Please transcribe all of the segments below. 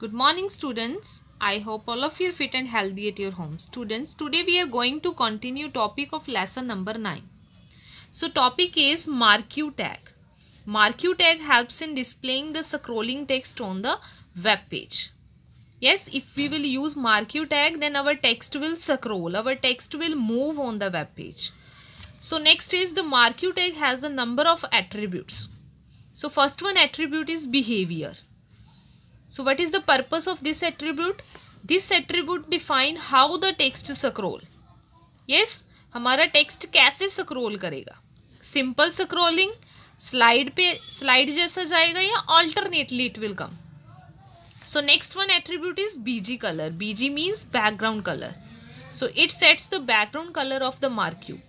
Good morning students. I hope all of you are fit and healthy at your home. Students, today we are going to continue topic of lesson number 9. So topic is Marquee tag. Marquee tag helps in displaying the scrolling text on the web page. Yes, if we will use Marquee tag then our text will scroll, our text will move on the web page. So next is the Marquee tag has a number of attributes. So first one attribute is behavior. So what is the purpose of this attribute? This attribute define how the text scroll. Yes, हमारा text कैसे scroll करेगा Simple scrolling, slide पे slide जैसा जाएगा या alternately it will come. So next one attribute is BG color. BG means background color. So it sets the background color of the marquee.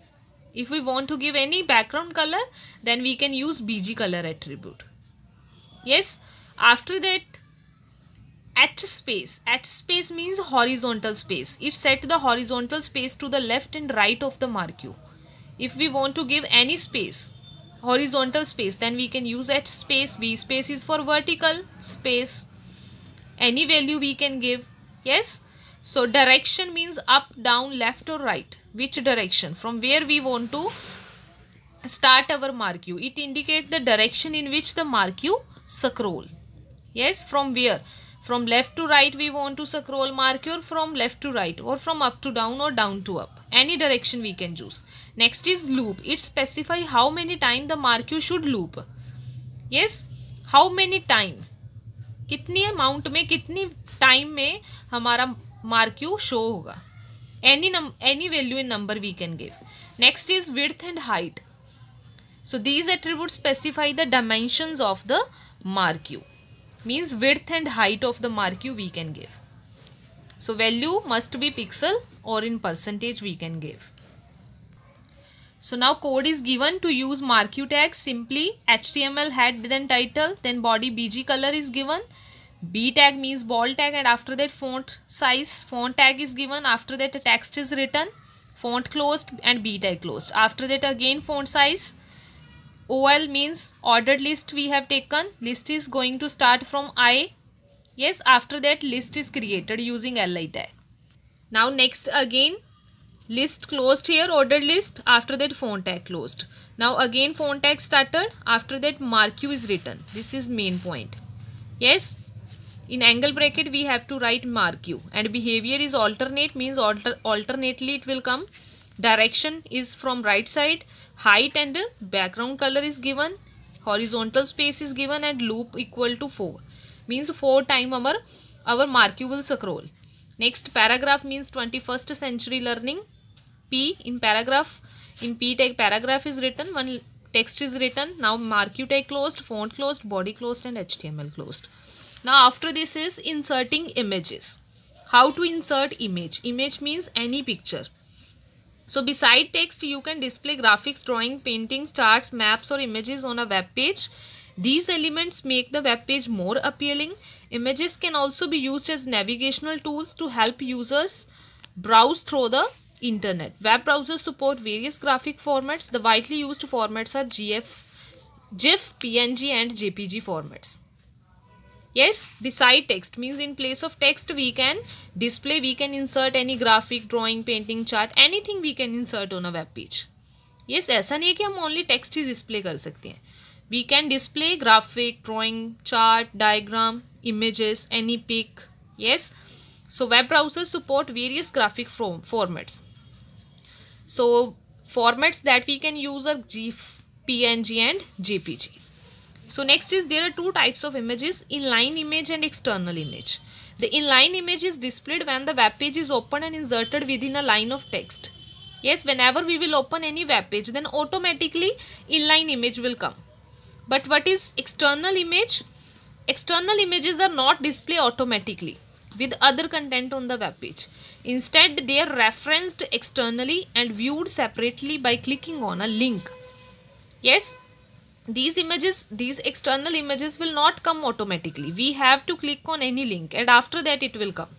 If we want to give any background color, then we can use BG color attribute. Yes, after that H space. H space means horizontal space. It set the horizontal space to the left and right of the marquee. If we want to give any space, horizontal space, then we can use H space. V space is for vertical space. Any value we can give. Yes. So direction means up, down, left or right. Which direction? From where we want to start our marquee. It indicates the direction in which the marquee scroll. Yes. From where? From left to right we want to scroll mark from left to right or from up to down or down to up. Any direction we can choose. Next is loop. It specify how many time the mark should loop. Yes. How many time. कितनी amount में कितनी time में हमारा marquee show होगा any any value in number we can give next is width and so these attributes specify the dimensions of the marker means width and height of the you we can give. So value must be pixel or in percentage we can give. So now code is given to use marquee tag simply HTML head then title then body BG color is given. B tag means ball tag and after that font size font tag is given after that a text is written font closed and B tag closed after that again font size OL means ordered list we have taken. List is going to start from I. Yes, after that list is created using li tag. Now next again list closed here ordered list after that font tag closed. Now again font tag started after that mark you is written. This is main point. Yes, in angle bracket we have to write mark you and behavior is alternate means alter alternately it will come. Direction is from right side height and background color is given horizontal space is given and loop equal to 4 means 4 time our our mark you will scroll next paragraph means 21st century learning p in paragraph in p tag paragraph is written one text is written now mark you tag closed font closed body closed and html closed now after this is inserting images how to insert image image means any picture so beside text, you can display graphics, drawing, paintings, charts, maps or images on a web page. These elements make the web page more appealing. Images can also be used as navigational tools to help users browse through the internet. Web browsers support various graphic formats. The widely used formats are GF, GIF, PNG and JPG formats yes beside text means in place of text we can display we can insert any graphic drawing painting chart anything we can insert on a web page yes ऐसा नहीं है कि हम only text ही display कर सकते हैं we can display graphic drawing chart diagram images any pic yes so web browsers support various graphic formats so formats that we can use are gif png and jpg so next is there are two types of images inline image and external image. The inline image is displayed when the web page is open and inserted within a line of text. Yes, whenever we will open any web page then automatically inline image will come. But what is external image? External images are not displayed automatically with other content on the web page. Instead, they are referenced externally and viewed separately by clicking on a link. Yes, these images these external images will not come automatically we have to click on any link and after that it will come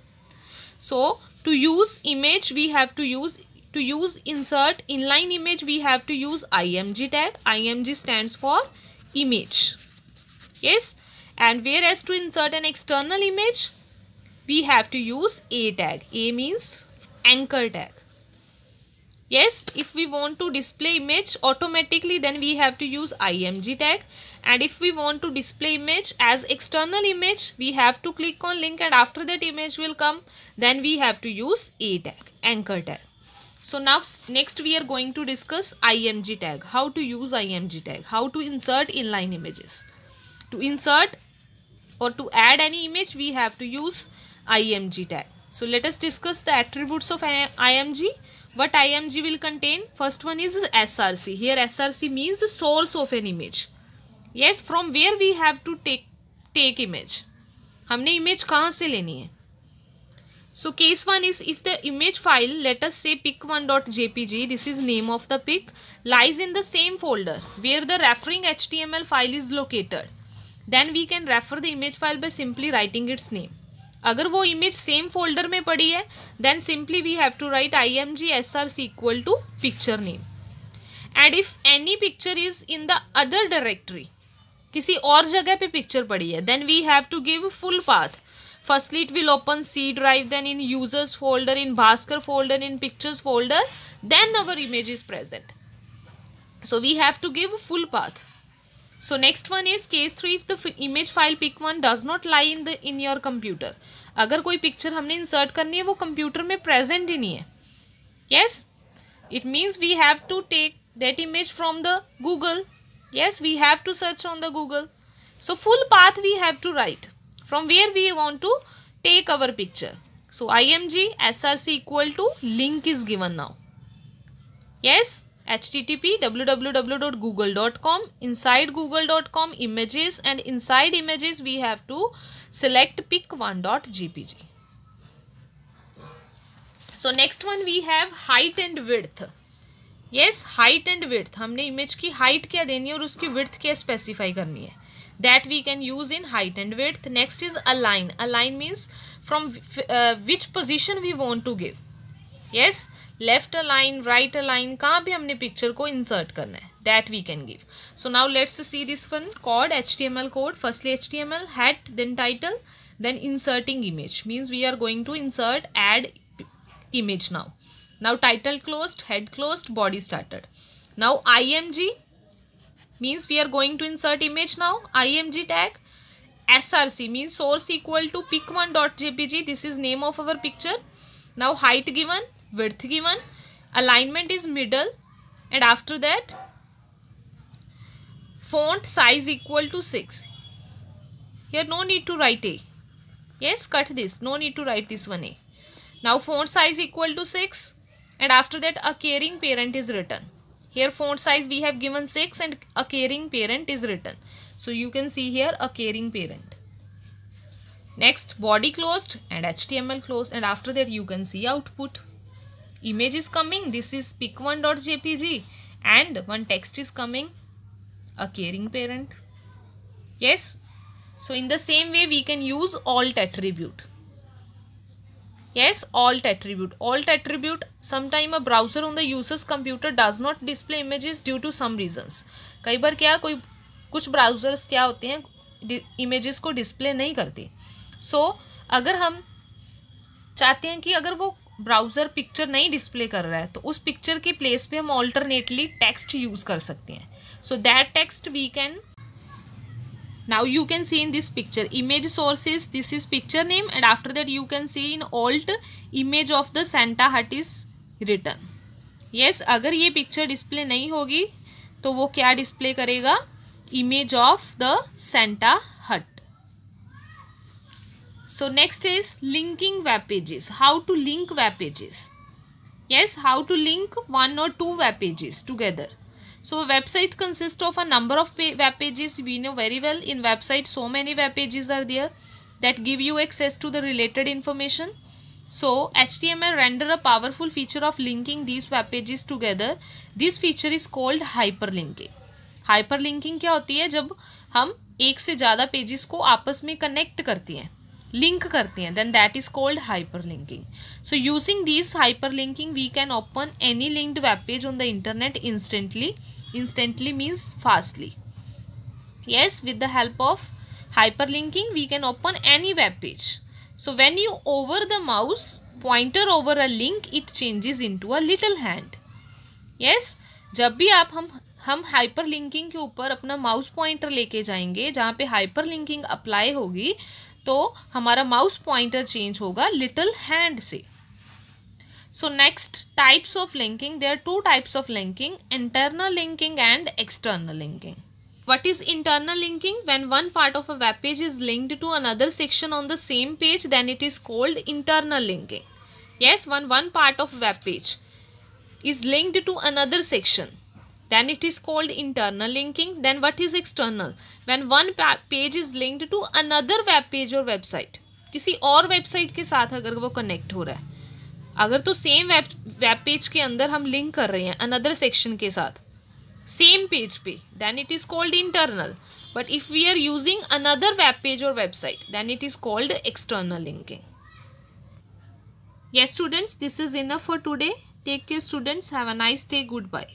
so to use image we have to use to use insert inline image we have to use img tag img stands for image yes and whereas to insert an external image we have to use a tag a means anchor tag yes if we want to display image automatically then we have to use img tag and if we want to display image as external image we have to click on link and after that image will come then we have to use a tag anchor tag so now next we are going to discuss img tag how to use img tag how to insert inline images to insert or to add any image we have to use img tag so let us discuss the attributes of img what img will contain first one is src here src means source of an image yes from where we have to take take image हमने image कहाँ से लेनी so case 1 is if the image file let us say pic1.jpg this is name of the pic lies in the same folder where the referring html file is located then we can refer the image file by simply writing its name अगर वो image same folder में पड़ी है then simply we have to write I M G S R C equal to picture name and if any picture is in the other directory किसी और जगह पे picture पड़ी है then we have to give full path first it will open C drive then in users folder in Bhaskar folder in pictures folder then our image is present so we have to give full path so next one is case three if the image file pick one does not lie in the in your computer अगर कोई picture हमने insert करनी है वो computer में present ही नहीं है yes it means we have to take that image from the Google yes we have to search on the Google so full path we have to write from where we want to take our picture so img src equal to link is given now yes http www.google.com inside google.com images and inside images we have to select pick1.gpg so next one we have height and width yes height and width हमने image की height क्या देनी है और उसकी width क्या specify करनी है that we can use in height and width next is align align means from uh, which position we want to give yes left align right align कहाँ भी हमने पिक्चर को इंसर्ट करना है that we can give so now let's see this one code H T M L code firstly H T M L head then title then inserting image means we are going to insert an image now now title close head close body started now I M G means we are going to insert image now I M G tag S R C means source equal to pic one dot J P G this is name of our picture now height given width given alignment is middle and after that font size equal to 6 here no need to write a yes cut this no need to write this one a now font size equal to 6 and after that a caring parent is written here font size we have given 6 and a caring parent is written so you can see here a caring parent next body closed and html closed and after that you can see output image is coming this is pic1.jpg and one text is coming a caring parent yes so in the same way we can use alt attribute yes alt attribute alt attribute sometime a browser on the user's computer does not display images due to some reasons kai bar kya koi kuch browsers kya hote hain images ko display nahi karte so, agar hum चाहते हैं कि अगर वो browser picture नहीं display कर रहा है तो उस पिक्चर के प्लेस पे हम ऑल्टरनेटली टेक्स्ट यूज़ कर सकते हैं so that text we can now you can see in this picture image sources this is picture name and after that you can see in alt image of the Santa hut is return yes अगर ये picture display नहीं होगी तो वो क्या display करेगा image of the Santa hut so next is linking web pages how to link web pages yes how to link one or two web pages together so a website consists of a number of web pages we know very well in website so many web pages are there that give you access to the related information so HTML render a powerful feature of linking these web pages together this feature is called hyperlinking hyperlinking kya hoti hai jab hum ek se zyada pages ko aapas mein connect karte hain link करते हैं then that is called hyper linking so using this hyper linking we can open any linked web page on the internet instantly instantly means fastly yes with the help of hyper linking we can open any web page so when you over the mouse pointer over a link it changes into a little hand yes जब भी आप हम हम hyper linking के ऊपर अपना mouse pointer लेके जाएंगे जहाँ पे हाइपर लिंकिंग अप्लाई होगी तो हमारा माउस पॉइंटर चेंज होगा लिटिल हैंड से so next types of linking there two types of linking internal linking and external linking what is internal linking when one part of a web page is linked to another section on the same page then it is called internal linking yes one one part of web page is linked to another section then it is called internal linking then what is external when one page is linked to another web page or website किसी और website के साथ अगर वो connect हो रहा है अगर तो सेम वेब वेब पेज के अंदर हम लिंक कर रहे हैं अनदर सेक्शन के साथ सेम पेज पे then it is called internal but if we are using another web page और website then it is called external linking yes students this is enough for today take care students have a nice day goodbye